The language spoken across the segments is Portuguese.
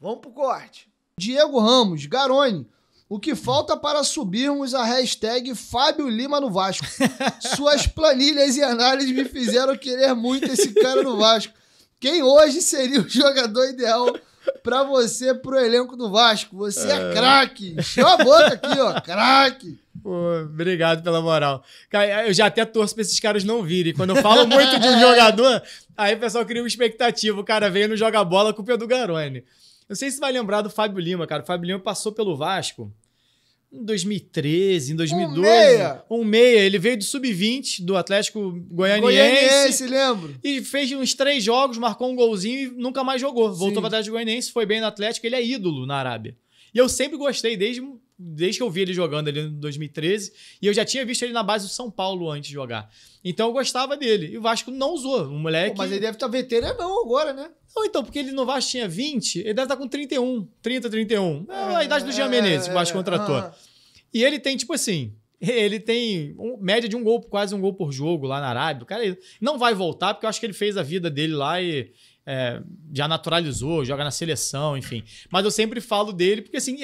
Vamos pro corte. Diego Ramos, Garone. O que falta para subirmos a hashtag Fábio Lima no Vasco? Suas planilhas e análises me fizeram querer muito esse cara no Vasco. Quem hoje seria o jogador ideal para você pro elenco do Vasco? Você é, é craque. Encheu a boca aqui, ó. Craque. Obrigado pela moral. eu já até torço pra esses caras não virem. Quando eu falo muito de um jogador, aí o pessoal cria uma expectativa. O cara veio e não joga bola, culpa é do Garone. Não sei se você vai lembrar do Fábio Lima, cara. O Fábio Lima passou pelo Vasco em 2013, em 2012. Um meia. Um meia. Ele veio do sub-20 do Atlético Goianiense. Goianiense, lembro. E fez uns três jogos, marcou um golzinho e nunca mais jogou. Voltou Sim. para o Atlético Goianiense, foi bem no Atlético. Ele é ídolo na Arábia. E eu sempre gostei, desde, desde que eu vi ele jogando ali em 2013. E eu já tinha visto ele na base do São Paulo antes de jogar. Então eu gostava dele. E o Vasco não usou. O moleque. Pô, mas ele deve estar tá veterano agora, né? Ou então, porque ele no Vasco tinha 20, ele deve estar tá com 31, 30, 31. É a idade do Jean é, Menezes, que o Vasco é, contratou. E ele tem, tipo assim, ele tem um, média de um gol, quase um gol por jogo lá na Arábia. O cara não vai voltar, porque eu acho que ele fez a vida dele lá e é, já naturalizou, joga na seleção, enfim. Mas eu sempre falo dele, porque assim,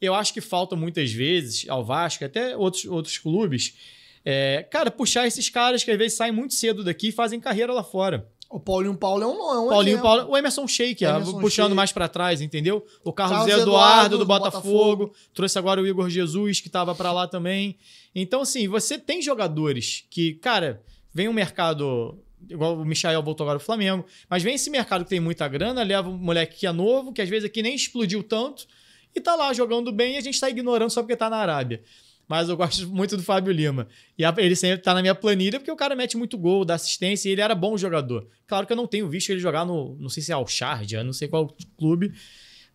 eu acho que falta muitas vezes ao Vasco, até outros, outros clubes, é, cara, puxar esses caras que às vezes saem muito cedo daqui e fazem carreira lá fora. O Paulinho Paulo é um, é um Paulinho exemplo. Paulo, o Emerson Shake, ah, Emerson puxando mais para trás, entendeu? O Carlos, Carlos Eduardo, Eduardo, do, Botafogo, Botafogo, trouxe agora o Igor Jesus que estava para lá também. Então assim, você tem jogadores que, cara, vem um mercado igual o Michael voltou agora pro Flamengo, mas vem esse mercado que tem muita grana, leva um moleque que é novo, que às vezes aqui nem explodiu tanto e tá lá jogando bem e a gente tá ignorando só porque tá na Arábia mas eu gosto muito do Fábio Lima. E ele sempre tá na minha planilha porque o cara mete muito gol, dá assistência e ele era bom jogador. Claro que eu não tenho visto ele jogar no, não sei se é Al Sharjah, não sei qual clube,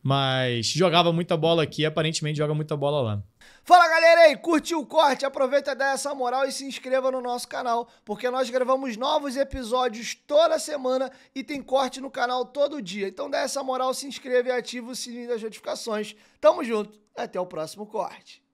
mas jogava muita bola aqui, aparentemente joga muita bola lá. Fala galera aí, curtiu o corte? Aproveita dá essa moral e se inscreva no nosso canal, porque nós gravamos novos episódios toda semana e tem corte no canal todo dia. Então dá essa moral, se inscreva e ativa o sininho das notificações. Tamo junto, até o próximo corte.